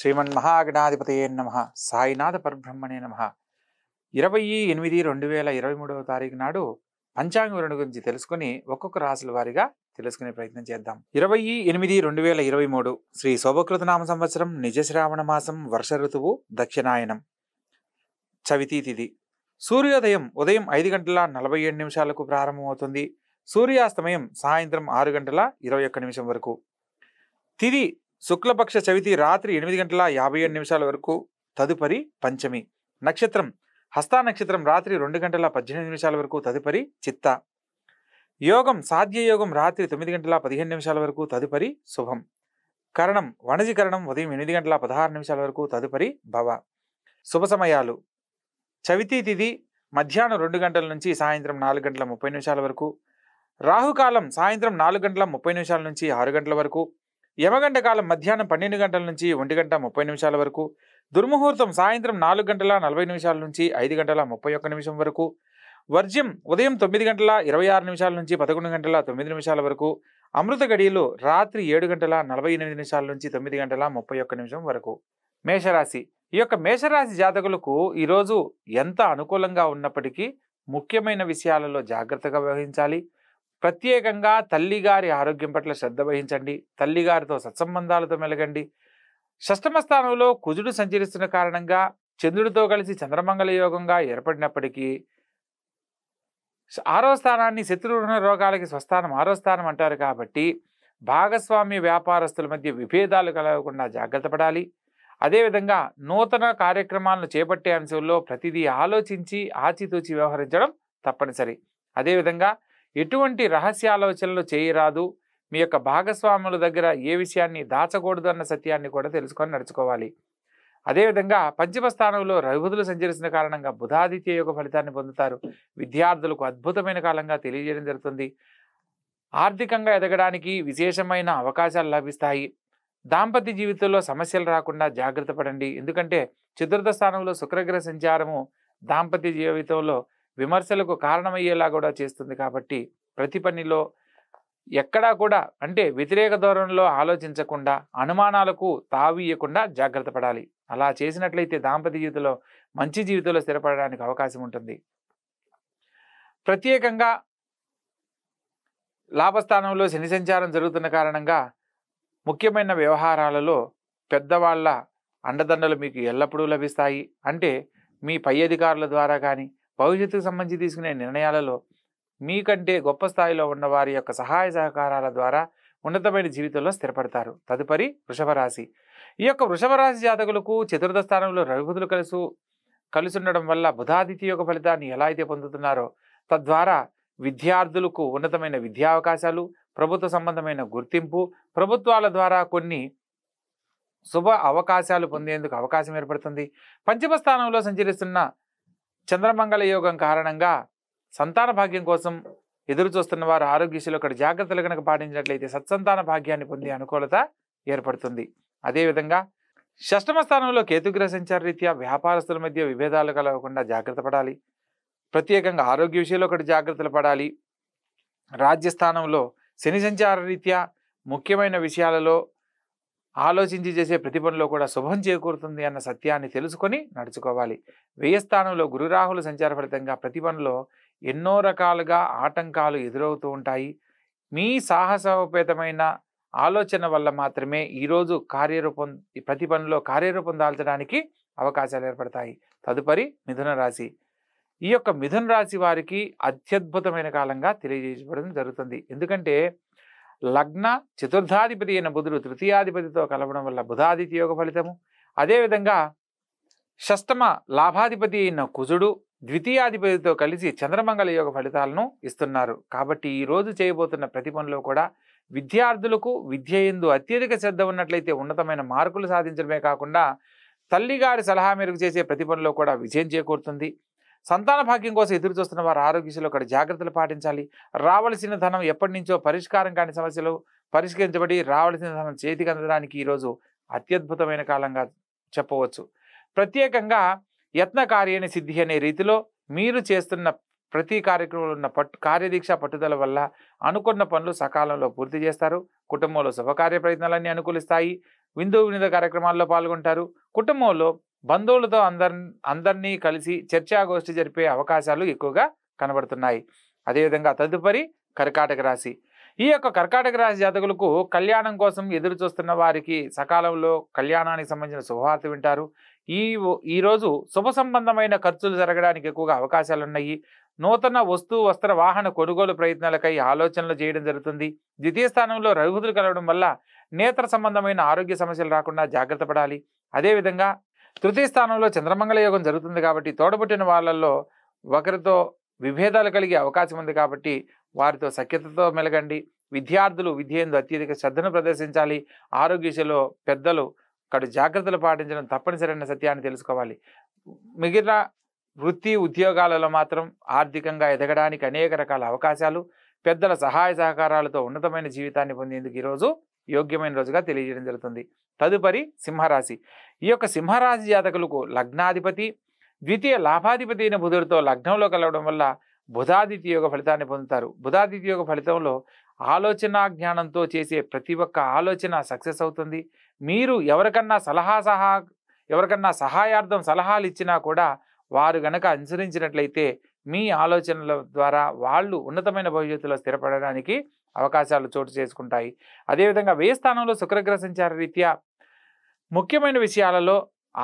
శ్రీమన్ శ్రీమన్మహాగణాధిపతయే నమ సాయినాథ పరబ్రహ్మణే నమ ఇరవై ఎనిమిది రెండు వేల ఇరవై మూడవ తారీఖు నాడు పంచాంగ వివరణ గురించి తెలుసుకుని ఒక్కొక్క రాశుల వారిగా తెలుసుకునే ప్రయత్నం చేద్దాం ఇరవై ఎనిమిది రెండు వేల ఇరవై మూడు శ్రీ నామ సంవత్సరం నిజశ్రావణ మాసం వర్ష ఋతువు దక్షిణాయనం చవితి తిథి సూర్యోదయం ఉదయం ఐదు గంటల నలభై ఏడు నిమిషాలకు ప్రారంభమవుతుంది సూర్యాస్తమయం సాయంత్రం ఆరు గంటల ఇరవై ఒక్క నిమిషం వరకు తిది శుక్లపక్ష చవితి రాత్రి ఎనిమిది గంటల యాభై ఏడు నిమిషాల వరకు తదుపరి పంచమి నక్షత్రం హస్తా నక్షత్రం రాత్రి రెండు గంటల పద్దెనిమిది నిమిషాల వరకు తదుపరి చిత్త యోగం సాధ్య యోగం రాత్రి తొమ్మిది గంటల పదిహేను నిమిషాల వరకు తదుపరి శుభం కరణం వణజి కరణం ఉదయం ఎనిమిది గంటల పదహారు నిమిషాల వరకు తదుపరి భవ శుభ సమయాలు చవితి తిథి మధ్యాహ్నం రెండు గంటల నుంచి సాయంత్రం నాలుగు గంటల ముప్పై నిమిషాల వరకు రాహుకాలం సాయంత్రం నాలుగు గంటల ముప్పై నిమిషాల నుంచి ఆరు గంటల వరకు యమగంట కాలం మధ్యాహ్నం పన్నెండు గంటల నుంచి ఒంటి గంట ముప్పై నిమిషాల వరకు దుర్ముహూర్తం సాయంత్రం నాలుగు గంటల నలభై నిమిషాల నుంచి ఐదు గంటల ముప్పై ఒక్క నిమిషం వరకు వర్జ్యం ఉదయం తొమ్మిది గంటల ఇరవై ఆరు నిమిషాల నుంచి పదకొండు గంటల తొమ్మిది నిమిషాల వరకు అమృత గడియలు రాత్రి ఏడు గంటల నలభై ఎనిమిది నిమిషాల నుంచి తొమ్మిది గంటల ముప్పై ఒక్క నిమిషం వరకు మేషరాశి ఈ యొక్క మేషరాశి జాతకులకు ఈరోజు ఎంత అనుకూలంగా ఉన్నప్పటికీ ముఖ్యమైన విషయాలలో జాగ్రత్తగా వ్యవహరించాలి ప్రత్యేకంగా తల్లిగారి ఆరోగ్యం పట్ల శ్రద్ధ వహించండి తల్లిగారితో సత్సంబంధాలతో మెలగండి షష్టమ స్థానంలో కుజుడు సంచరిస్తున్న కారణంగా చంద్రుడితో కలిసి చంద్రమంగళ యోగంగా ఏర్పడినప్పటికీ ఆరో స్థానాన్ని శత్రువుణ రోగాలకి స్వస్థానం ఆరో స్థానం అంటారు కాబట్టి భాగస్వామ్య వ్యాపారస్తుల మధ్య విభేదాలు కలగకుండా జాగ్రత్త పడాలి అదేవిధంగా నూతన కార్యక్రమాలను చేపట్టే అంశంలో ప్రతిదీ ఆలోచించి ఆచితూచి వ్యవహరించడం తప్పనిసరి అదేవిధంగా ఎటువంటి రహస్యాలోచనలు చేయరాదు మీ యొక్క భాగస్వాముల దగ్గర ఏ విషయాన్ని దాచకూడదు అన్న సత్యాన్ని కూడా తెలుసుకొని నడుచుకోవాలి అదేవిధంగా పంచమ స్థానంలో రవిబుధులు సంచరించిన కారణంగా బుధాదిత్య యొక్క ఫలితాన్ని పొందుతారు విద్యార్థులకు అద్భుతమైన కాలంగా తెలియజేయడం జరుగుతుంది ఆర్థికంగా ఎదగడానికి విశేషమైన అవకాశాలు లభిస్తాయి దాంపత్య జీవితంలో సమస్యలు రాకుండా జాగ్రత్త పడండి ఎందుకంటే చతుర్థ స్థానంలో శుక్రగ్రహ సంచారము దాంపత్య జీవితంలో విమర్శలకు కారణమయ్యేలా కూడా చేస్తుంది కాబట్టి ప్రతి పనిలో ఎక్కడా కూడా అంటే వ్యతిరేక ధోరణిలో ఆలోచించకుండా అనుమానాలకు తావీయకుండా జాగ్రత్త పడాలి అలా చేసినట్లయితే దాంపత్య జీవితంలో మంచి జీవితంలో స్థిరపడడానికి అవకాశం ఉంటుంది ప్రత్యేకంగా లాభస్థానంలో శని సంచారం జరుగుతున్న కారణంగా ముఖ్యమైన వ్యవహారాలలో పెద్దవాళ్ళ అండదండలు మీకు ఎల్లప్పుడూ లభిస్తాయి అంటే మీ పై అధికారుల ద్వారా కానీ భవిష్యత్తుకు సంబంధించి తీసుకునే నిర్ణయాలలో మీకంటే గొప్ప స్థాయిలో ఉన్న వారి యొక్క సహాయ సహకారాల ద్వారా ఉన్నతమైన జీవితంలో స్థిరపడతారు తదుపరి వృషభరాశి ఈ యొక్క వృషభరాశి జాతకులకు చతుర్థ స్థానంలో రఘుతులు కలుసు ఉండడం వల్ల బుధాదితి యొక్క ఫలితాన్ని ఎలా అయితే పొందుతున్నారో తద్వారా విద్యార్థులకు ఉన్నతమైన విద్యా అవకాశాలు ప్రభుత్వ సంబంధమైన గుర్తింపు ప్రభుత్వాల ద్వారా కొన్ని శుభ అవకాశాలు పొందేందుకు అవకాశం ఏర్పడుతుంది పంచమ స్థానంలో సంచరిస్తున్న చంద్రమంగళ యోగం కారణంగా సంతాన భాగ్యం కోసం ఎదురు చూస్తున్న వారు ఆరోగ్యశీలు ఒకటి జాగ్రత్తలు కనుక పాటించినట్లయితే సత్సంతాన భాగ్యాన్ని పొందే అనుకూలత ఏర్పడుతుంది అదేవిధంగా షష్టమ స్థానంలో కేతుగ్రహ సంచార రీత్యా వ్యాపారస్తుల మధ్య విభేదాలు కలగకుండా జాగ్రత్త పడాలి ప్రత్యేకంగా ఆరోగ్య విషయంలో ఒకటి జాగ్రత్తలు పడాలి రాజ్యస్థానంలో శని సంచార రీత్యా ముఖ్యమైన విషయాలలో ఆలోచించి చేసే ప్రతి పనిలో కూడా శుభం చేకూరుతుంది అన్న సత్యాన్ని తెలుసుకొని నడుచుకోవాలి వ్యయస్థానంలో గురురాహుల సంచార ఫలితంగా ప్రతి పనిలో ఎన్నో రకాలుగా ఆటంకాలు ఎదురవుతూ ఉంటాయి మీ సాహసోపేతమైన ఆలోచన వల్ల మాత్రమే ఈరోజు కార్యరూపం ప్రతి పనిలో కార్యరూపం దాల్చడానికి అవకాశాలు ఏర్పడతాయి తదుపరి మిథున రాశి ఈ యొక్క మిథున రాశి వారికి అత్యద్భుతమైన కాలంగా తెలియజేయబడడం జరుగుతుంది ఎందుకంటే లగ్న చతుర్థాధిపతి అయిన బుధుడు తృతీయాధిపతితో కలవడం వల్ల బుధాదిత్య యోగ ఫలితము అదేవిధంగా షష్టమ లాభాధిపతి అయిన కుజుడు ద్వితీయాధిపతితో కలిసి చంద్రమంగళ యోగ ఫలితాలను ఇస్తున్నారు కాబట్టి ఈరోజు చేయబోతున్న ప్రతి పనిలో కూడా విద్యార్థులకు విద్య ఎందు అత్యధిక శ్రద్ధ ఉన్నట్లయితే ఉన్నతమైన మార్కులు సాధించడమే కాకుండా తల్లిగారి సలహా మేరకు చేసే ప్రతి పనిలో కూడా విజయం చేకూరుతుంది సంతాన భాగ్యం కోసం ఎదురు చూస్తున్న వారు ఆరోగ్యశీలు అక్కడ జాగ్రత్తలు పాటించాలి రావలసిన ధనం ఎప్పటి నుంచో పరిష్కారం కాని సమస్యలు పరిష్కరించబడి రావలసిన ధనం చేతికి అందడానికి ఈరోజు అత్యద్భుతమైన కాలంగా చెప్పవచ్చు ప్రత్యేకంగా యత్న కార్యని సిద్ధి అనే రీతిలో మీరు చేస్తున్న ప్రతి కార్యక్రమంలో ఉన్న పట్టు కార్యదీక్ష పట్టుదల వల్ల అనుకున్న పనులు సకాలంలో పూర్తి చేస్తారు కుటుంబంలో శుభకార్య ప్రయత్నాలన్నీ అనుకూలిస్తాయి విందు వినోద కార్యక్రమాల్లో పాల్గొంటారు కుటుంబంలో బంధువులతో అందర్ అందరినీ కలిసి చర్చాగోష్ఠి జరిపే అవకాశాలు ఎక్కువగా కనబడుతున్నాయి అదేవిధంగా తదుపరి కర్కాటక రాశి ఈ యొక్క కర్కాటక రాశి జాతకులకు కళ్యాణం కోసం ఎదురు చూస్తున్న వారికి సకాలంలో కళ్యాణానికి సంబంధించిన శుభవార్త వింటారు ఈ ఈరోజు శుభ సంబంధమైన ఖర్చులు జరగడానికి ఎక్కువగా అవకాశాలు ఉన్నాయి నూతన వస్తు వస్త్ర వాహన కొనుగోలు ప్రయత్నాలకై ఆలోచనలు చేయడం జరుగుతుంది ద్వితీయ స్థానంలో రవిబుధులు కలవడం వల్ల నేత్ర సంబంధమైన ఆరోగ్య సమస్యలు రాకుండా జాగ్రత్త పడాలి అదేవిధంగా తృతీయ స్థానంలో చంద్రమంగళ యోగం జరుగుతుంది కాబట్టి తోడబుట్టిన వాళ్ళల్లో ఒకరితో విభేదాలు కలిగే అవకాశం ఉంది కాబట్టి వారితో సఖ్యతతో మెలగండి విద్యార్థులు విద్య ఎందు అత్యధిక శ్రద్ధను ప్రదర్శించాలి ఆరోగ్య విషయంలో పెద్దలు కడు జాగ్రత్తలు పాటించడం తప్పనిసరైన సత్యాన్ని తెలుసుకోవాలి మిగిలిన వృత్తి ఉద్యోగాలలో మాత్రం ఆర్థికంగా ఎదగడానికి అనేక రకాల అవకాశాలు పెద్దల సహాయ సహకారాలతో ఉన్నతమైన జీవితాన్ని పొందేందుకు ఈరోజు యోగ్యమైన రోజుగా తెలియజేయడం జరుగుతుంది తదుపరి సింహరాశి ఈ యొక్క సింహరాశి జాతకులకు లగ్నాధిపతి ద్వితీయ లాభాధిపతి అయిన బుధుడితో లగ్నంలో కలవడం వల్ల బుధాదిత్య యోగ ఫలితాన్ని పొందుతారు బుధాదిత్య యోగ ఫలితంలో ఆలోచన జ్ఞానంతో చేసే ప్రతి ఒక్క ఆలోచన సక్సెస్ అవుతుంది మీరు ఎవరికన్నా సలహా సహా ఎవరికన్నా సహాయార్థం సలహాలు ఇచ్చినా కూడా వారు గనక అనుసరించినట్లయితే మీ ఆలోచనల ద్వారా వాళ్ళు ఉన్నతమైన భవిష్యత్తులో స్థిరపడడానికి అవకాశాలు చోటు చేసుకుంటాయి అదేవిధంగా వ్యయ స్థానంలో శుక్రగ్రహ సంచార రీత్యా ముఖ్యమైన విషయాలలో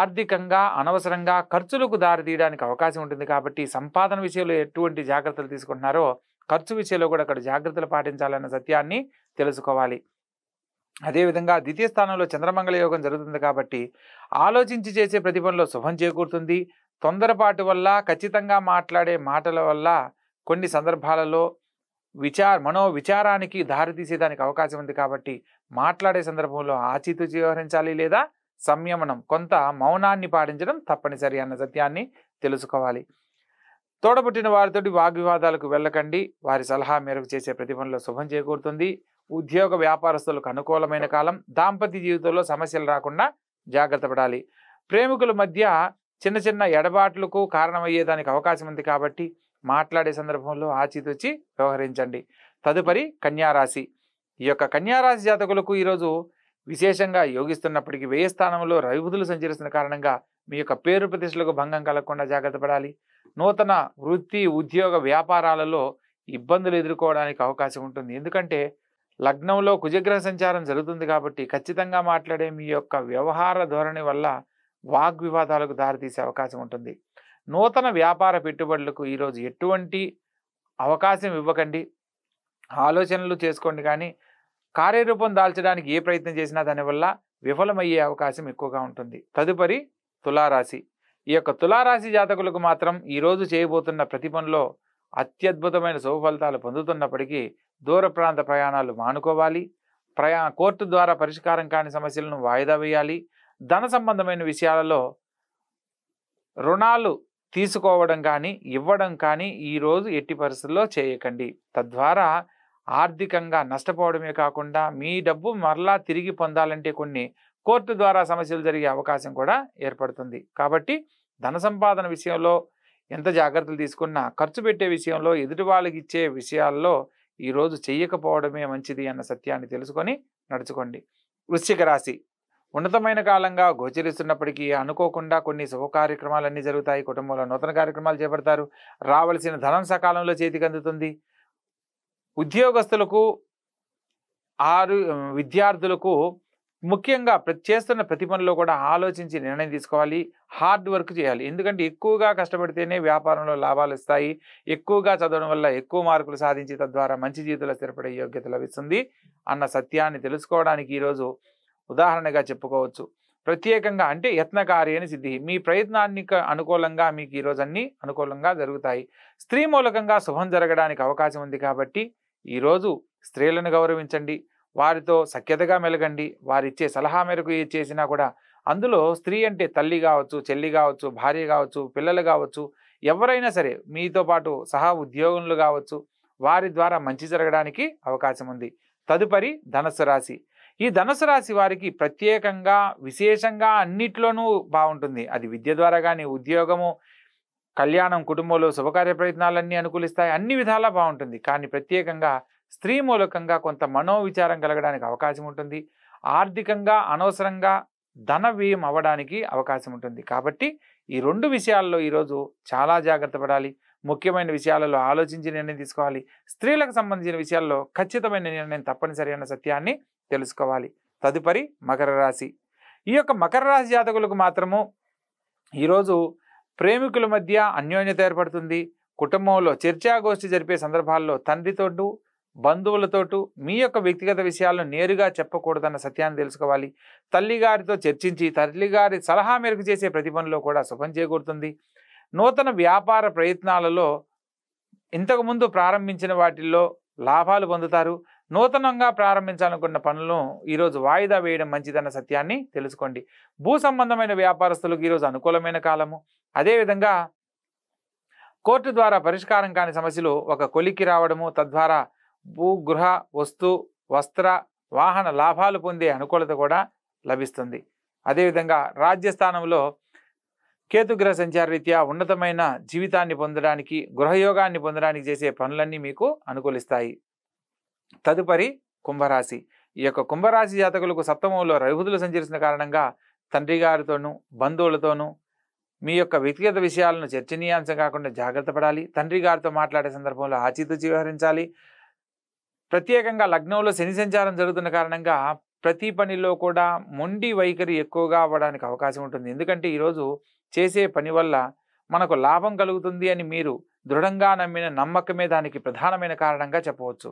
ఆర్థికంగా అనవసరంగా ఖర్చులకు దారితీయడానికి అవకాశం ఉంటుంది కాబట్టి సంపాదన విషయంలో ఎటువంటి జాగ్రత్తలు తీసుకుంటున్నారో ఖర్చు విషయంలో కూడా అక్కడ జాగ్రత్తలు పాటించాలన్న సత్యాన్ని తెలుసుకోవాలి అదేవిధంగా ద్వితీయ స్థానంలో చంద్రమంగళ యోగం జరుగుతుంది కాబట్టి ఆలోచించి చేసే ప్రతి పనిలో శుభం చేకూరుతుంది తొందరపాటు వల్ల ఖచ్చితంగా మాట్లాడే మాటల వల్ల కొన్ని సందర్భాలలో విచార మనో విచారానికి దారితీసేదానికి అవకాశం ఉంది కాబట్టి మాట్లాడే సందర్భంలో ఆచితూచి వ్యవహరించాలి లేదా సంయమనం కొంత మౌనాన్ని పాటించడం తప్పనిసరి అన్న సత్యాన్ని తెలుసుకోవాలి తోడబుట్టిన వారితో వాగ్వివాదాలకు వెళ్ళకండి వారి సలహా మేరకు చేసే ప్రతి పనిలో శుభం చేకూరుతుంది ఉద్యోగ వ్యాపారస్తులకు అనుకూలమైన కాలం దాంపత్య జీవితంలో సమస్యలు రాకుండా జాగ్రత్త పడాలి ప్రేమికుల మధ్య చిన్న చిన్న ఎడబాట్లకు కారణమయ్యేదానికి అవకాశం ఉంది కాబట్టి మాట్లాడే సందర్భంలో ఆచితూచి వ్యవహరించండి తదుపరి కన్యారాశి ఈ యొక్క కన్యారాశి జాతకులకు ఈరోజు విశేషంగా యోగిస్తున్నప్పటికీ వ్యయ స్థానంలో రవిబుధులు సంచరిస్తున్న కారణంగా మీ యొక్క పేరు ప్రతిష్టలకు భంగం కలగకుండా జాగ్రత్త పడాలి నూతన వృత్తి ఉద్యోగ వ్యాపారాలలో ఇబ్బందులు ఎదుర్కోవడానికి అవకాశం ఉంటుంది ఎందుకంటే లగ్నంలో కుజగ్రహ సంచారం జరుగుతుంది కాబట్టి ఖచ్చితంగా మాట్లాడే మీ యొక్క వ్యవహార ధోరణి వల్ల వాగ్వివాదాలకు దారితీసే అవకాశం ఉంటుంది నూతన వ్యాపార పెట్టుబడులకు ఈరోజు ఎటువంటి అవకాశం ఇవ్వకండి ఆలోచనలు చేసుకోండి కానీ కార్యరూపం దాల్చడానికి ఏ ప్రయత్నం చేసినా దానివల్ల విఫలమయ్యే అవకాశం ఎక్కువగా ఉంటుంది తదుపరి తులారాశి ఈ యొక్క తులారాశి జాతకులకు మాత్రం ఈరోజు చేయబోతున్న ప్రతి పనిలో అత్యద్భుతమైన శుభఫలితాలు పొందుతున్నప్పటికీ దూర ప్రాంత ప్రయాణాలు మానుకోవాలి ప్రయా కోర్టు ద్వారా పరిష్కారం కాని సమస్యలను వాయిదా వేయాలి ధన సంబంధమైన విషయాలలో రుణాలు తీసుకోవడం కానీ ఇవ్వడం కానీ ఈరోజు ఎట్టి పరిస్థితుల్లో చేయకండి తద్వారా ఆర్థికంగా నష్టపోవడమే కాకుండా మీ డబ్బు మరలా తిరిగి పొందాలంటే కొన్ని కోర్టు ద్వారా సమస్యలు జరిగే అవకాశం కూడా ఏర్పడుతుంది కాబట్టి ధన సంపాదన విషయంలో ఎంత జాగ్రత్తలు తీసుకున్నా ఖర్చు పెట్టే విషయంలో ఎదుటి వాళ్ళకి ఇచ్చే విషయాల్లో ఈరోజు చెయ్యకపోవడమే మంచిది అన్న సత్యాన్ని తెలుసుకొని నడుచుకోండి వృశ్చిక రాశి ఉన్నతమైన కాలంగా గోచరిస్తున్నప్పటికీ అనుకోకుండా కొన్ని శుభ కార్యక్రమాలన్నీ జరుగుతాయి కుటుంబంలో నూతన కార్యక్రమాలు చేపడతారు రావలసిన ధనం సకాలంలో చేతికి అందుతుంది ఉద్యోగస్తులకు ఆరు విద్యార్థులకు ముఖ్యంగా చేస్తున్న ప్రతి పనిలో కూడా ఆలోచించి నిర్ణయం తీసుకోవాలి హార్డ్ వర్క్ చేయాలి ఎందుకంటే ఎక్కువగా కష్టపడితేనే వ్యాపారంలో లాభాలు ఇస్తాయి ఎక్కువగా చదవడం వల్ల ఎక్కువ మార్కులు సాధించి తద్వారా మంచి జీవితంలో స్థిరపడే యోగ్యత లభిస్తుంది అన్న సత్యాన్ని తెలుసుకోవడానికి ఈరోజు ఉదాహరణగా చెప్పుకోవచ్చు ప్రత్యేకంగా అంటే యత్నకారి అని సిద్ధి మీ ప్రయత్నాన్ని అనుకూలంగా మీకు ఈరోజు అన్ని అనుకూలంగా జరుగుతాయి స్త్రీ మూలకంగా శుభం జరగడానికి అవకాశం ఉంది కాబట్టి ఈరోజు స్త్రీలను గౌరవించండి వారితో సఖ్యతగా మెలగండి వారిచ్చే సలహా మేరకు ఏ చేసినా కూడా అందులో స్త్రీ అంటే తల్లి కావచ్చు చెల్లి కావచ్చు భార్య కావచ్చు పిల్లలు కావచ్చు ఎవరైనా సరే మీతో పాటు సహా ఉద్యోగులు కావచ్చు వారి ద్వారా మంచి జరగడానికి అవకాశం ఉంది తదుపరి ధనస్సు రాశి ఈ ధనుసు రాశి వారికి ప్రత్యేకంగా విశేషంగా అన్నిట్లోనూ బాగుంటుంది అది విద్య ద్వారా కానీ ఉద్యోగము కళ్యాణం కుటుంబంలో శుభకార్య ప్రయత్నాలన్నీ అనుకూలిస్తాయి అన్ని విధాలా బాగుంటుంది కానీ ప్రత్యేకంగా స్త్రీ మూలకంగా కొంత మనోవిచారం కలగడానికి అవకాశం ఉంటుంది ఆర్థికంగా అనవసరంగా ధన వ్యయం అవ్వడానికి అవకాశం ఉంటుంది కాబట్టి ఈ రెండు విషయాల్లో ఈరోజు చాలా జాగ్రత్త పడాలి ముఖ్యమైన విషయాలలో ఆలోచించి నిర్ణయం తీసుకోవాలి స్త్రీలకు సంబంధించిన విషయాల్లో ఖచ్చితమైన నిర్ణయం తప్పనిసరి అన్న సత్యాన్ని తెలుసుకోవాలి తదుపరి మకర రాశి ఈ యొక్క మకర రాశి జాతకులకు మాత్రము ఈరోజు ప్రేమికుల మధ్య అన్యోన్యత ఏర్పడుతుంది కుటుంబంలో చర్చాగోష్ఠి జరిపే సందర్భాల్లో తండ్రితోటూ బంధువులతోటూ మీ యొక్క వ్యక్తిగత విషయాలను నేరుగా చెప్పకూడదన్న సత్యాన్ని తెలుసుకోవాలి తల్లిగారితో చర్చించి తల్లిగారి సలహా మేరకు చేసే ప్రతి కూడా శుభం చేకూరుతుంది నూతన వ్యాపార ప్రయత్నాలలో ఇంతకుముందు ప్రారంభించిన వాటిల్లో లాభాలు పొందుతారు నూతనంగా ప్రారంభించాలనుకున్న పనులను ఈరోజు వాయిదా వేయడం మంచిదన్న సత్యాన్ని తెలుసుకోండి భూ సంబంధమైన వ్యాపారస్తులకు ఈరోజు అనుకూలమైన కాలము అదేవిధంగా కోర్టు ద్వారా పరిష్కారం కాని సమస్యలు ఒక కొలికి రావడము తద్వారా భూ గృహ వస్తు వస్త్ర వాహన లాభాలు పొందే అనుకూలత కూడా లభిస్తుంది అదేవిధంగా రాజ్యస్థానంలో కేతుగ్రహ రీత్యా ఉన్నతమైన జీవితాన్ని పొందడానికి గృహయోగాన్ని పొందడానికి చేసే పనులన్నీ మీకు అనుకూలిస్తాయి తదుపరి కుంభరాశి ఈ యొక్క కుంభరాశి జాతకులకు సప్తమంలో రవిబుధులు సంచరిసిన కారణంగా తండ్రి గారితోనూ బంధువులతోనూ మీ యొక్క వ్యక్తిగత విషయాలను చర్చనీయాంశం కాకుండా జాగ్రత్త పడాలి తండ్రి గారితో మాట్లాడే సందర్భంలో ఆచితూచి వ్యవహరించాలి ప్రత్యేకంగా లగ్నంలో శని సంచారం జరుగుతున్న కారణంగా ప్రతి పనిలో కూడా మొండి వైఖరి ఎక్కువగా అవ్వడానికి అవకాశం ఉంటుంది ఎందుకంటే ఈరోజు చేసే పని వల్ల మనకు లాభం కలుగుతుంది అని మీరు దృఢంగా నమ్మిన నమ్మకమే దానికి ప్రధానమైన కారణంగా చెప్పవచ్చు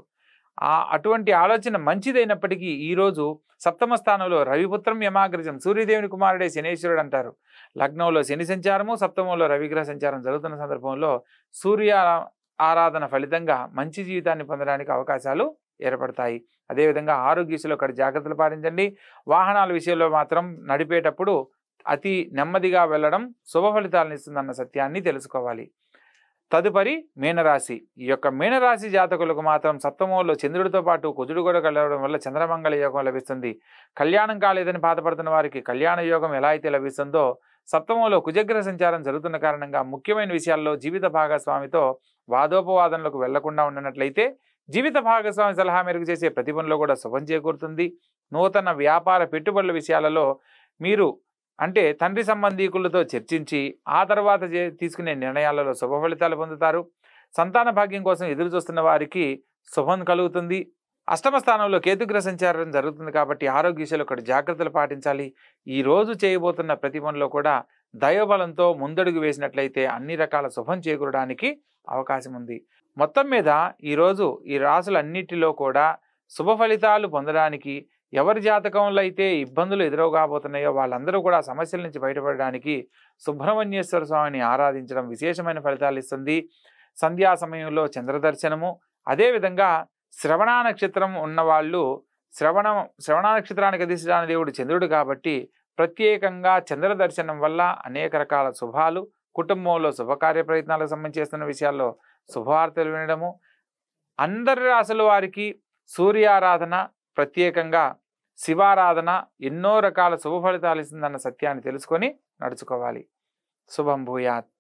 ఆ అటువంటి ఆలోచన మంచిదైనప్పటికీ ఈరోజు సప్తమ స్థానంలో రవిపుత్రం యమాగ్రజం సూర్యదేవుని కుమారుడే శనేశ్వరుడు అంటారు లగ్నంలో శని సంచారము సప్తమంలో రవిగ్రహ సంచారం జరుగుతున్న సందర్భంలో సూర్య ఆరాధన ఫలితంగా మంచి జీవితాన్ని పొందడానికి అవకాశాలు ఏర్పడతాయి అదేవిధంగా ఆరోగ్యశలో అక్కడ జాగ్రత్తలు పాటించండి వాహనాల విషయంలో మాత్రం నడిపేటప్పుడు అతి నెమ్మదిగా వెళ్ళడం శుభ ఫలితాలను ఇస్తుందన్న సత్యాన్ని తెలుసుకోవాలి తదుపరి మీనరాశి ఈ యొక్క మీనరాశి జాతకులకు మాత్రం సప్తమంలో చంద్రుడితో పాటు కుజుడు కూడా కలవడం వల్ల చంద్రమంగళ యోగం లభిస్తుంది కళ్యాణం కాలేదని బాధపడుతున్న వారికి కళ్యాణ యోగం ఎలా అయితే లభిస్తుందో సప్తమంలో కుజగ్ర సంచారం జరుగుతున్న కారణంగా ముఖ్యమైన విషయాల్లో జీవిత భాగస్వామితో వాదోపవాదనలకు వెళ్లకుండా ఉండనట్లయితే జీవిత భాగస్వామి సలహా మెరుగు చేసే ప్రతి కూడా శుభం చేకూరుతుంది నూతన వ్యాపార పెట్టుబడుల విషయాలలో మీరు అంటే తండ్రి సంబంధీకులతో చర్చించి ఆ తర్వాత తీసుకునే నిర్ణయాలలో శుభ ఫలితాలు పొందుతారు సంతాన భాగ్యం కోసం ఎదురు చూస్తున్న వారికి శుభం కలుగుతుంది అష్టమ స్థానంలో కేతుగ్రహ సంచారం జరుగుతుంది కాబట్టి ఆరోగ్య విషయాలు ఒకటి జాగ్రత్తలు పాటించాలి ఈ రోజు చేయబోతున్న ప్రతి పనిలో కూడా దైవబలంతో ముందడుగు వేసినట్లయితే అన్ని రకాల శుభం చేకూరడానికి అవకాశం ఉంది మొత్తం మీద ఈరోజు ఈ రాసులన్నిటిలో కూడా శుభ ఫలితాలు పొందడానికి ఎవరి జాతకంలో అయితే ఇబ్బందులు ఎదురవు కాబోతున్నాయో వాళ్ళందరూ కూడా సమస్యల నుంచి బయటపడడానికి సుబ్రహ్మణ్యేశ్వర స్వామిని ఆరాధించడం విశేషమైన ఫలితాలు ఇస్తుంది సంధ్యా సమయంలో చంద్రదర్శనము అదేవిధంగా శ్రవణ నక్షత్రం ఉన్నవాళ్ళు శ్రవణ శ్రవణ నక్షత్రానికి అధిష్టాన దేవుడు చంద్రుడు కాబట్టి ప్రత్యేకంగా చంద్రదర్శనం వల్ల అనేక రకాల శుభాలు కుటుంబంలో శుభకార్య ప్రయత్నాలకు సంబంధించిన విషయాల్లో శుభవార్తలు వినడము అందరి రాసుల వారికి సూర్యారాధన ప్రత్యేకంగా శివారాధన ఎన్నో రకాల శుభ ఫలితాలు ఇస్తుందన్న సత్యాన్ని తెలుసుకొని నడుచుకోవాలి శుభం భూయాత్